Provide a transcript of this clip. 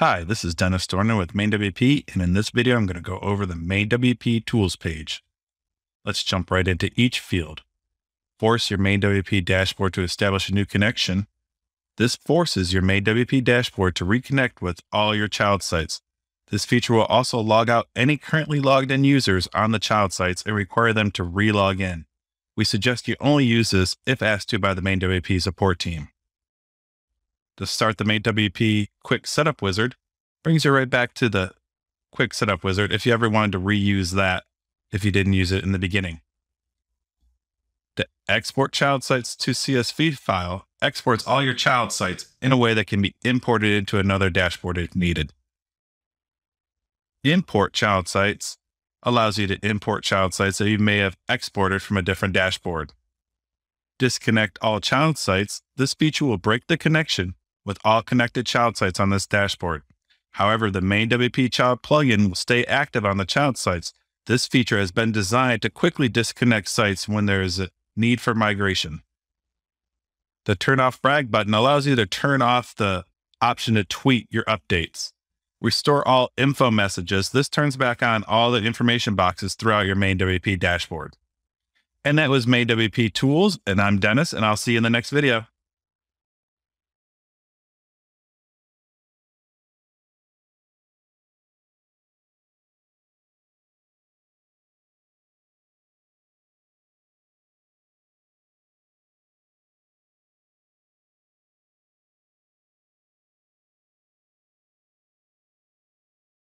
Hi, this is Dennis Dorner with MainWP, and in this video, I'm going to go over the MainWP Tools page. Let's jump right into each field. Force your MainWP dashboard to establish a new connection. This forces your MainWP dashboard to reconnect with all your child sites. This feature will also log out any currently logged in users on the child sites and require them to relog in. We suggest you only use this if asked to by the MainWP support team to start the Mate WP quick setup wizard brings you right back to the quick setup wizard if you ever wanted to reuse that if you didn't use it in the beginning. To export child sites to CSV file exports all your child sites in a way that can be imported into another dashboard if needed. Import child sites allows you to import child sites that you may have exported from a different dashboard. Disconnect all child sites. This feature will break the connection with all connected child sites on this dashboard. However, the main WP child plugin will stay active on the child sites. This feature has been designed to quickly disconnect sites when there is a need for migration. The turn off brag button allows you to turn off the option to tweet your updates. Restore all info messages. This turns back on all the information boxes throughout your main WP dashboard. And that was main WP tools. And I'm Dennis, and I'll see you in the next video.